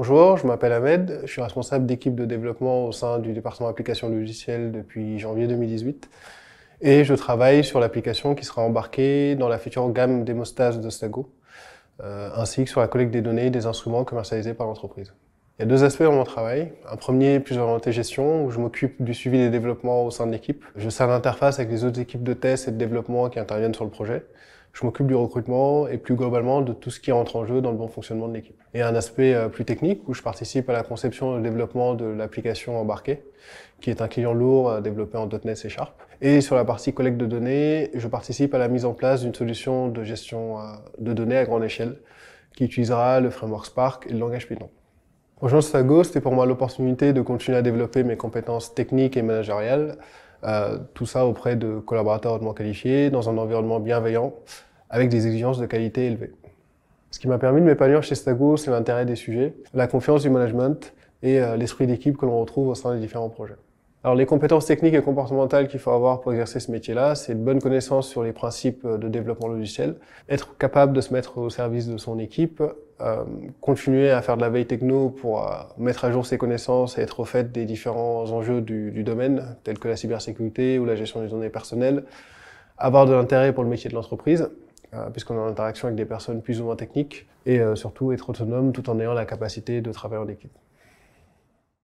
Bonjour, je m'appelle Ahmed, je suis responsable d'équipe de développement au sein du département applications logicielle depuis janvier 2018 et je travaille sur l'application qui sera embarquée dans la future gamme Demostas de Stago, euh, ainsi que sur la collecte des données des instruments commercialisés par l'entreprise. Il y a deux aspects dans mon travail. Un premier, plus orienté gestion, où je m'occupe du suivi des développements au sein de l'équipe. Je sers l'interface avec les autres équipes de test et de développement qui interviennent sur le projet. Je m'occupe du recrutement et plus globalement de tout ce qui entre en jeu dans le bon fonctionnement de l'équipe. Et un aspect euh, plus technique où je participe à la conception et au développement de l'application embarquée, qui est un client lourd euh, développé en .NET C Sharp. Et sur la partie collecte de données, je participe à la mise en place d'une solution de gestion euh, de données à grande échelle qui utilisera le framework Spark et le langage Python. Rejoindre Stago, c'était pour moi l'opportunité de continuer à développer mes compétences techniques et managériales, euh, tout ça auprès de collaborateurs hautement qualifiés, dans un environnement bienveillant, avec des exigences de qualité élevées. Ce qui m'a permis de m'épanouir chez Stago, c'est l'intérêt des sujets, la confiance du management et euh, l'esprit d'équipe que l'on retrouve au sein des différents projets. Alors les compétences techniques et comportementales qu'il faut avoir pour exercer ce métier-là, c'est de bonnes connaissances sur les principes euh, de développement logiciel, être capable de se mettre au service de son équipe, euh, continuer à faire de la veille techno pour euh, mettre à jour ses connaissances et être au fait des différents enjeux du, domaine, tels que la cybersécurité ou la gestion des données personnelles, avoir de l'intérêt pour le métier de l'entreprise, puisqu'on est en interaction avec des personnes plus ou moins techniques, et surtout être autonome tout en ayant la capacité de travailler en équipe.